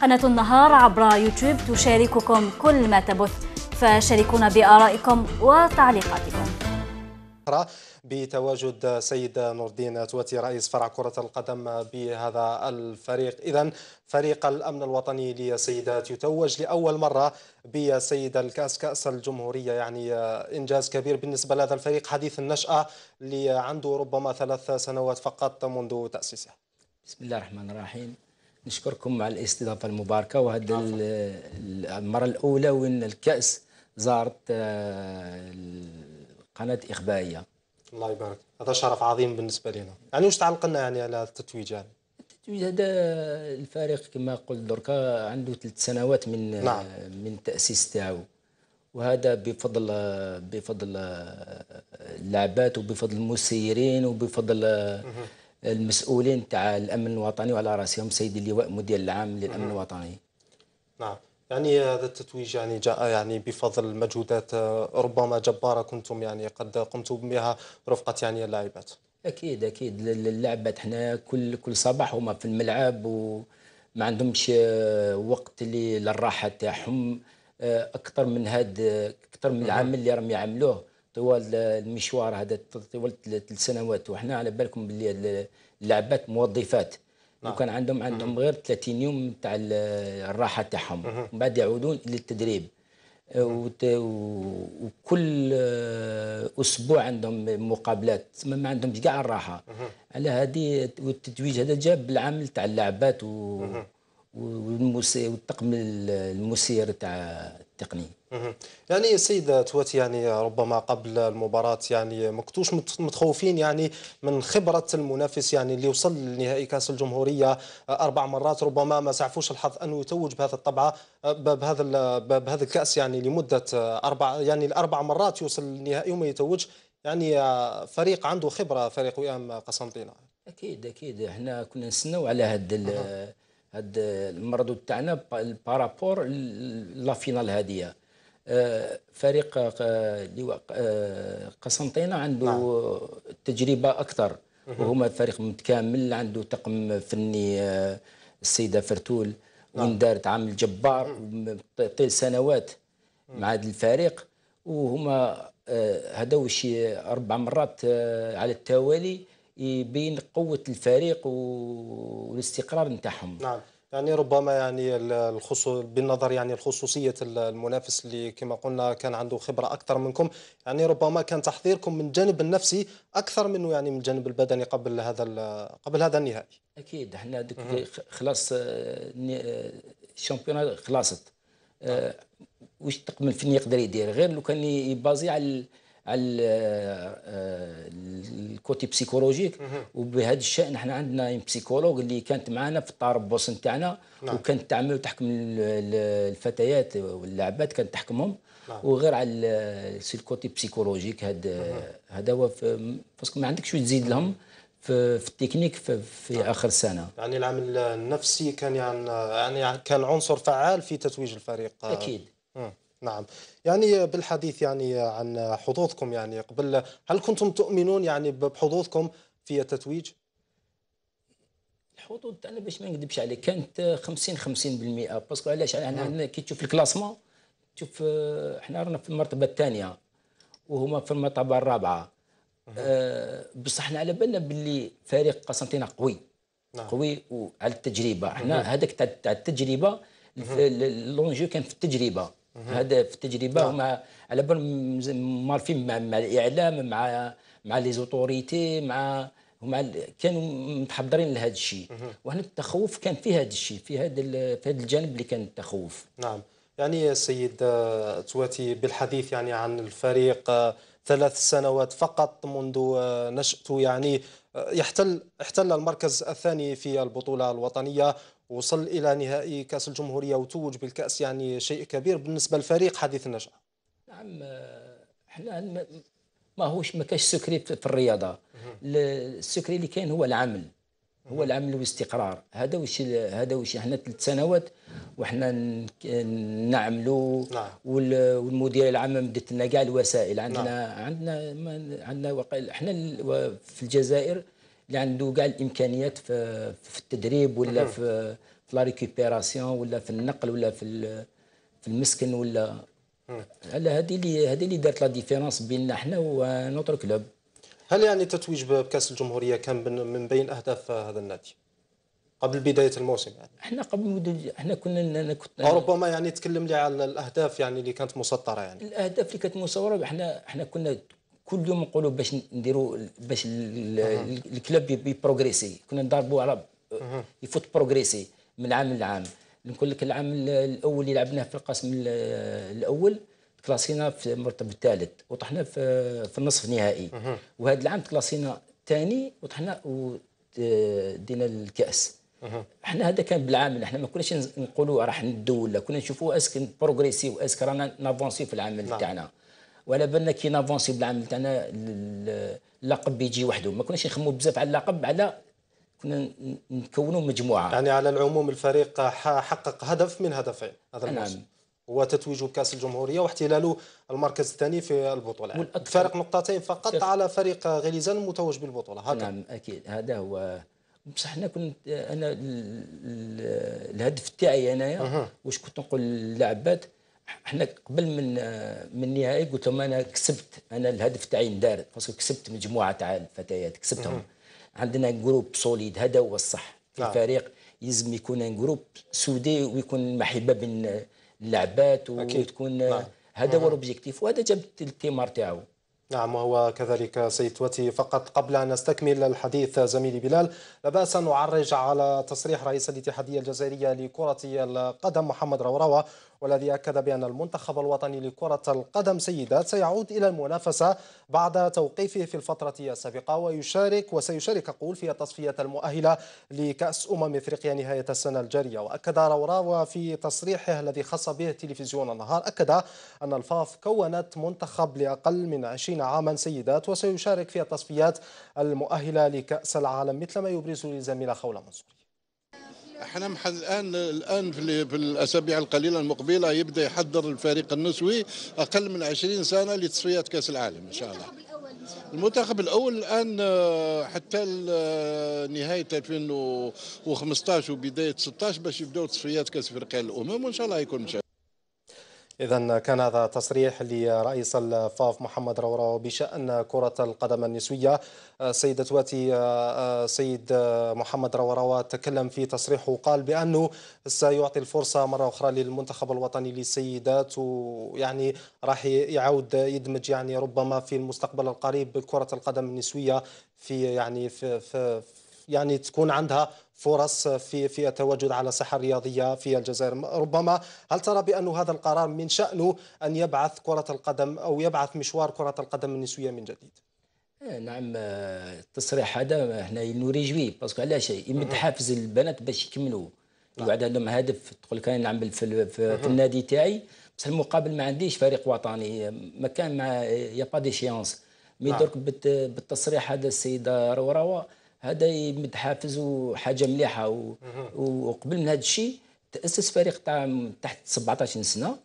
قناة النهار عبر يوتيوب تشارككم كل ما تبث فشاركونا بآرائكم وتعليقاتكم بتواجد سيد نور الدين تواتي رئيس فرع كرة القدم بهذا الفريق إذا فريق الأمن الوطني للسيدات يتوج لأول مرة بسيد الكأس كأس الجمهورية يعني إنجاز كبير بالنسبة لهذا الفريق حديث النشأة اللي عنده ربما ثلاث سنوات فقط منذ تأسيسه بسم الله الرحمن الرحيم نشكركم على الاستضافه المباركه وهذا المره الاولى وين الكاس زارت القناه آه، الاخباريه الله يبارك هذا شرف عظيم بالنسبه لنا يعني واش تعلق لنا يعني على التتويج يعني التتويج هذا الفريق كما قلت دركا عنده ثلاث سنوات من آه، نعم. من التاسيس تاعو وهذا بفضل بفضل آه، اللعبات وبفضل المسيرين وبفضل مه. المسؤولين تاع الامن الوطني وعلى راسهم سيد اللواء مدير العام للامن الوطني نعم يعني هذا التتويج يعني جاء يعني بفضل مجهودات ربما جباره كنتم يعني قد قمتم بها رفقه يعني اللاعبات اكيد اكيد اللعبات حنا كل كل صباح هما في الملعب وما عندهمش آه، وقت للراحه تاعهم آه، اكثر من هاد اكثر من العمل اللي راهم يعملوه طوال المشوار هذا طوال ثلاث سنوات وحنا على بالكم باللي اللعبات موظفات نعم. وكان عندهم عندهم غير 30 يوم تاع الراحه تاعهم ومن بعد يعودون للتدريب وكل اسبوع عندهم مقابلات ما عندهمش كاع الراحه على هذه والتتويج هذا جاب العمل تاع اللعبات و والطقم المسير تاع التقني يعني السيد تواتي يعني ربما قبل المباراة يعني ما كنتوش متخوفين يعني من خبرة المنافس يعني اللي وصل لنهائي كأس الجمهورية آه، أربع مرات ربما ما سعفوش الحظ أنه يتوج بهذا الطبعة آه، بهذا بهذا الكأس يعني لمدة آه، أربع يعني الأربع مرات يوصل للنهائي وما يتوج يعني فريق عنده خبرة فريق وئام قسنطينة أكيد أكيد احنا كنا نستناو على هذا هاد المرض تاعنا بارابور لا فينال هاديه آه، فريق آه، لواء آه، قسنطينه عنده نعم. تجربه اكثر وهما فريق متكامل عنده طقم فني السيده فرتول وين نعم. وندارت عمل جبار طيل سنوات مع هذا الفريق وهما هذا وشي اربع مرات على التوالي يبين قوه الفريق والاستقرار نتاعهم نعم يعني ربما يعني الخصوص بالنظر يعني لخصوصيه المنافس اللي كما قلنا كان عنده خبره اكثر منكم يعني ربما كان تحضيركم من الجانب النفسي اكثر منه يعني من الجانب البدني قبل هذا قبل هذا النهائي اكيد احنا خلاص آه، آه، الشامبيونات خلاصت آه، نعم. واش تقبل فين يقدر يدير غير لو كان يبازي على على آه، آه، الكوتي بسيكولوجيك وبهذا الشان احنا عندنا بسيكولوج اللي كانت معنا في الطار نتاعنا نعم. وكانت تعمل وتحكم الفتيات واللاعبات كانت تحكمهم نعم. وغير على الكوتي بسيكولوجيك هذا هذا هو باسكو ما عندكش تزيد لهم في, في التكنيك في, في نعم. اخر سنه يعني العامل النفسي كان يعني, يعني كان عنصر فعال في تتويج الفريق اكيد مم. نعم يعني بالحديث يعني عن حظوظكم يعني قبل هل كنتم تؤمنون يعني بحظوظكم في التتويج؟ الحظوظ تاعنا باش ما نكذبش عليك كانت 50 50% باسكو علاش نعم. احنا كي تشوف الكلاسمون تشوف احنا رانا في المرتبه الثانيه وهما في المرتبه الرابعه أه بصح احنا على بالنا باللي فريق قسنطينه قوي نعم. قوي وعلى التجربه احنا هذاك تاع التجربه اللونجو كان في التجربه هذا في التجربه نعم. هما على بال مارفين مع, مع الاعلام مع مع لي زوتوريتي مع هما كانوا متحضرين لهذا الشيء وهنا التخوف كان في هذا الشيء في هذا في هذا الجانب اللي كان التخوف نعم يعني السيد آه، تواتي بالحديث يعني عن الفريق آه، ثلاث سنوات فقط منذ آه، نشأته يعني يحتل احتل المركز الثاني في البطولة الوطنية وصل إلى نهائي كأس الجمهورية وتوج بالكأس يعني شيء كبير بالنسبة للفريق حديث النشأة نعم احنا ما هوش ما كاش سكري في الرياضة السكري اللي كاين هو العمل هو العمل والاستقرار هذا واش هذا واش احنا ثلاث سنوات وحنا نعملوا نعم. والمدير العام مدت لنا كاع الوسائل عندنا نعم. عندنا ما عندنا وقال احنا في الجزائر اللي عنده كاع الامكانيات في, في التدريب ولا نعم. في في لا ريكوبيراسيون ولا في النقل ولا في في المسكن ولا هلا نعم. هذه اللي هذه اللي دارت لا ديفيرونس بيننا احنا ونوتر كلوب هل يعني تتويج بكاس الجمهوريه كان من بين اهداف هذا النادي؟ قبل بدايه الموسم يعني احنا قبل مدة احنا كنا كنت ربما يعني تكلم لي على الاهداف يعني اللي كانت مسطره يعني الاهداف اللي كانت مسطره احنا احنا كنا كل يوم نقولوا باش نديروا باش الكلاب بروغريسي كنا نضربوا على يفوت بروغريسي من عام لعام نقول لك العام الاول اللي لعبناه في القسم الاول تكلاسينا في المرتب الثالث وطحنا في في النصف النهائي وهذا العام تكلاسينا ثاني وطحنا ودينا آه، الكأس احنا هذا كان بالعام احنا ما كناش نقولوا راح ندو ولا كنا نشوفوا اسك بروغريسي واسك رانا نافونسي في العمل نعم. تاعنا وعلى بالنا كي نافونسي بالعمل تاعنا اللقب بيجي وحده ما كناش نخموا بزاف على اللقب على كنا نكونوا مجموعه يعني على العموم الفريق حقق هدف من هدفين هذا نعم وتتويج بكاس الجمهوريه واحتلاله المركز الثاني في البطوله فارق نقطتين فقط على فريق غليزان المتوج بالبطوله هكذا نعم اكيد هذا هو بصح انا كنت انا الهدف تاعي انايا واش كنت نقول للاعبات احنا قبل من من النهائي قلت لهم انا كسبت انا الهدف تاعي ندار باسكو كسبت مجموعه تاع الفتيات كسبتهم عندنا جروب سوليد هذا هو الصح في الفريق نعم. يلزم يكون جروب سودي ويكون محبه بين اللعبات وتكون نعم. هذا هو لوبجيكتيف وهذا جاب الثمار تاعو نعم وهو كذلك سيد توتي فقط قبل أن نستكمل الحديث زميلي بلال لا بأس أن نعرج على تصريح رئيس الاتحادية الجزائرية لكرة القدم محمد روروة والذي أكد بأن المنتخب الوطني لكرة القدم سيدات سيعود إلى المنافسة بعد توقيفه في الفترة السابقة ويشارك وسيشارك قول في التصفية المؤهلة لكأس أمم إفريقيا نهاية السنة الجارية وأكد روراوة في تصريحه الذي خص به تلفزيون النهار أكد أن الفاف كونت منتخب لأقل من 20 عاما سيدات وسيشارك في التصفيات المؤهلة لكأس العالم مثلما يبرز لي خولة منصوري احنا الان الان في الاسابيع القليله المقبله يبدا يحضر الفريق النسوي اقل من 20 سنه لتصفيات كاس العالم ان شاء الله المنتخب الاول الان آه، حتى آه، نهايه 2015 وبدايه 16 باش يبداو تصفيات كاس افريقيا للامم وان شاء الله يكون مشاهد إذا كان هذا تصريح لرئيس الفاف محمد روراو بشأن كرة القدم النسوية سيد تواتي سيد محمد روراو تكلم في تصريحه قال بأنه سيعطي الفرصة مرة أخرى للمنتخب الوطني للسيدات ويعني راح يعود يدمج يعني ربما في المستقبل القريب كرة القدم النسوية في يعني في, في يعني تكون عندها فرص في في التواجد على الساحه الرياضيه في الجزائر ربما هل ترى بأن هذا القرار من شأنه أن يبعث كرة القدم أو يبعث مشوار كرة القدم النسوية من جديد إيه، نعم آه، التصريح هذا هنا نوريج جوي باسكو على شيء يمد حافز البنات باش يكملوا يوعد لهم هدف تقول لك انا نعمل في, في, في النادي تاعي بس المقابل ما عنديش فريق وطني ما كان مع يا با شيونس مي درك بالتصريح هذا السيده روروا هذا حافز وحاجه مليحه و... وقبل من هذا الشيء تاسس فريق تاع تحت 17 سنه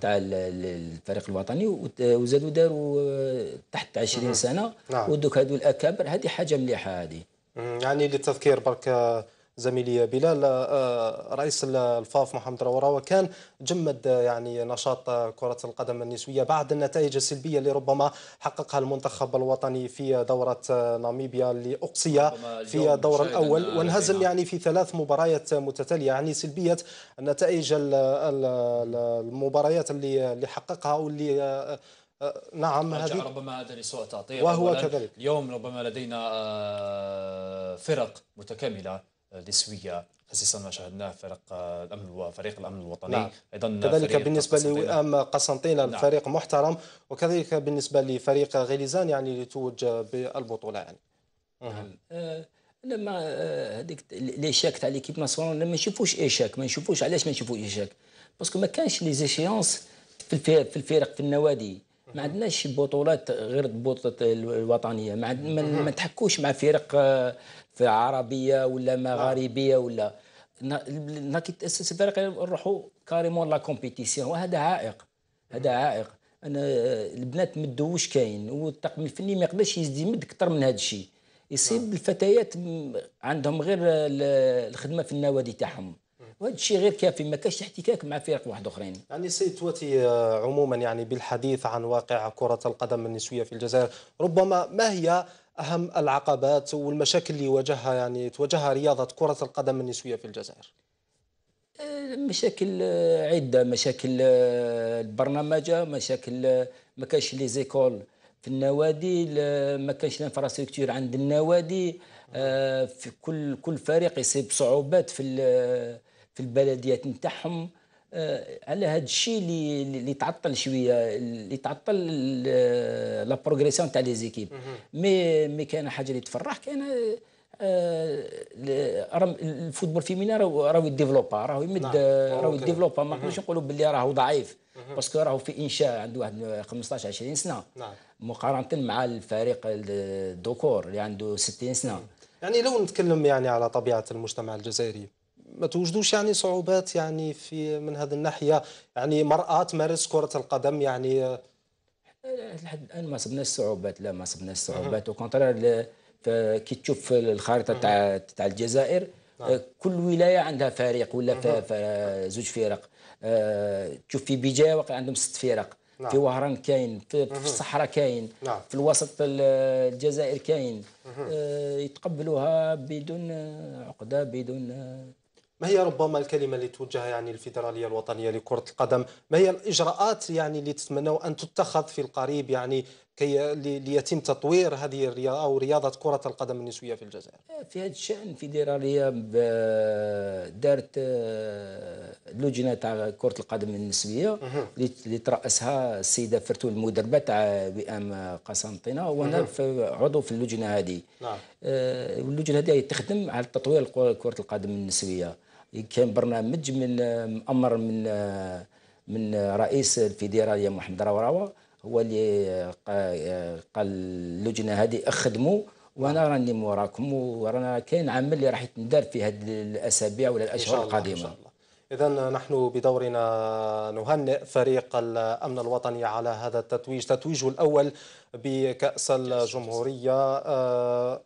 تاع الفريق الوطني وزادوا داروا آه، تحت 20 سنه نعم. ودوك هذو الاكابر هذه حاجه مليحه هذه يعني للتذكير برك آه، زميلي بلال آه، آه، رئيس الفاف محمد روراوه كان جمد آه، يعني نشاط كره القدم النسويه بعد النتائج السلبيه اللي ربما حققها المنتخب الوطني في دوره ناميبيا اللي اقصي في الدور الاول وانهزم يعني في ثلاث مباريات متتاليه يعني سلبيه النتائج المباريات اللي اللي حققها واللي نعم هذه ربما هذا لسوء تعطيل وهو كذلك اليوم ربما لدينا فرق متكامله الاسويه آه، خصيصا ما شاهدناه فريق آه، الامن وفريق الامن الوطني نعم. ايضا كذلك بالنسبه لوئام قسنطينه نعم. الفريق محترم وكذلك بالنسبه لفريق غليزان يعني اللي توج بالبطوله يعني نعم. لما آه، هذيك ليشاك تاع ليكيب ناسيونال ما نشوفوش ايشاك ما نشوفوش علاش ما نشوفوش ايشاك باسكو ما كانش لي زيشيونس في الفرق في النوادي ما عندناش شي بطولات غير البطولات الوطنيه ما, ما تحكوش مع فرق آه، في عربيه ولا مغاربيه آه. ولا نا كي تاسس الفريق نروحوا كاريمون لا كومبيتيسيون وهذا عائق هذا عائق انا آه، البنات مدوا واش كاين والطاقم الفني ما يقدرش يمد اكثر من هذا الشيء يصيب الفتيات عندهم غير الخدمه في النوادي تاعهم وهذا الشيء غير كافي ما كاش احتكاك مع فرق واحد اخرين يعني سيد توتي آه، عموما يعني بالحديث عن واقع كره القدم النسويه في الجزائر ربما ما هي اهم العقبات والمشاكل اللي واجهها يعني تواجهها رياضه كره القدم النسويه في الجزائر آه، مشاكل آه، عده مشاكل البرنامج مشاكل ما كاش لي زيكول في النوادي ما كانش الانفراستركتور عند النوادي في كل كل فريق يصيب صعوبات في في البلديات نتاعهم آه، على هذا الشيء اللي اللي تعطل شويه اللي تعطل لا آه، بروغريسيون تاع لي زيكيب مي مي كاين حاجه اللي تفرح كاين آه، الفوتبول فيمينا راهو راهو راهو يمد نعم. راهو ديفلوبا ما نقدرش نقولوا باللي راهو ضعيف باسكو راهو في انشاء عنده واحد 15 20 سنه نعم. مقارنه مع الفريق الذكور اللي عنده 60 سنه يعني لو نتكلم يعني على طبيعه المجتمع الجزائري ما توجدوش يعني صعوبات يعني في من هذه الناحيه يعني مراه تمارس كره القدم يعني أه، لحد الان ما صبناش صعوبات لا ما صبناش صعوبات وكونترير كي تشوف الخارطه تاع تاع الجزائر أه، نعم. كل ولايه عندها فريق ولا زوج فرق أه، تشوف في بجايه واقع عندهم ست فرق نعم. في وهران كاين في, في الصحراء كاين نعم. في الوسط الجزائر كاين يتقبلوها بدون عقده بدون ما هي ربما الكلمة اللي توجهها يعني الفيدرالية الوطنية لكرة القدم ما هي الإجراءات يعني اللي تتمنوا أن تتخذ في القريب يعني كي ليتم تطوير هذه الرياضة أو رياضة كرة القدم النسوية في الجزائر في هذا الشأن الفيدرالية دارت آه، لجنة تاع كرة القدم النسوية اللي ترأسها السيدة فرتون المدربة تاع وئام قسنطينة وأنا عضو في اللجنة هذه نعم آه، اللجنة هذه تخدم على تطوير كرة القدم النسوية كان برنامج من امر من من رئيس الفيدراليه محمد راوراوا هو اللي قال اللجنه هذه اخدموا وانا راني موراكم ورانا كاين عمل اللي راح يتندار في هذه الاسابيع ولا الاشهر القادمه ان شاء الله. إذا نحن بدورنا نهنئ فريق الأمن الوطني على هذا التتويج، تتويجه الأول بكأس الجمهورية آه،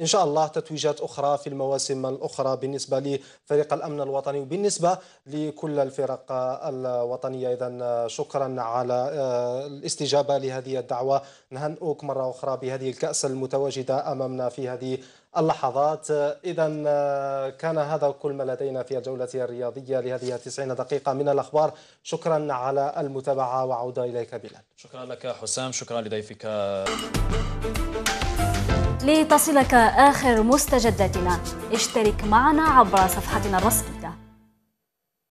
إن شاء الله تتويجات أخرى في المواسم الأخرى بالنسبة لفريق الأمن الوطني وبالنسبة لكل الفرق الوطنية إذا شكرا على آه، الاستجابة لهذه الدعوة نهنئك مرة أخرى بهذه الكأس المتواجدة أمامنا في هذه اللحظات إذا آه، كان هذا كل ما لدينا في الجولة الرياضية لهذه 90 دقيقة من الأخبار شكرا على المتابعة وعودة إليك بلال شكرا لك حسام شكرا لضيفك لتصلك آخر مستجداتنا اشترك معنا عبر صفحتنا الرسمية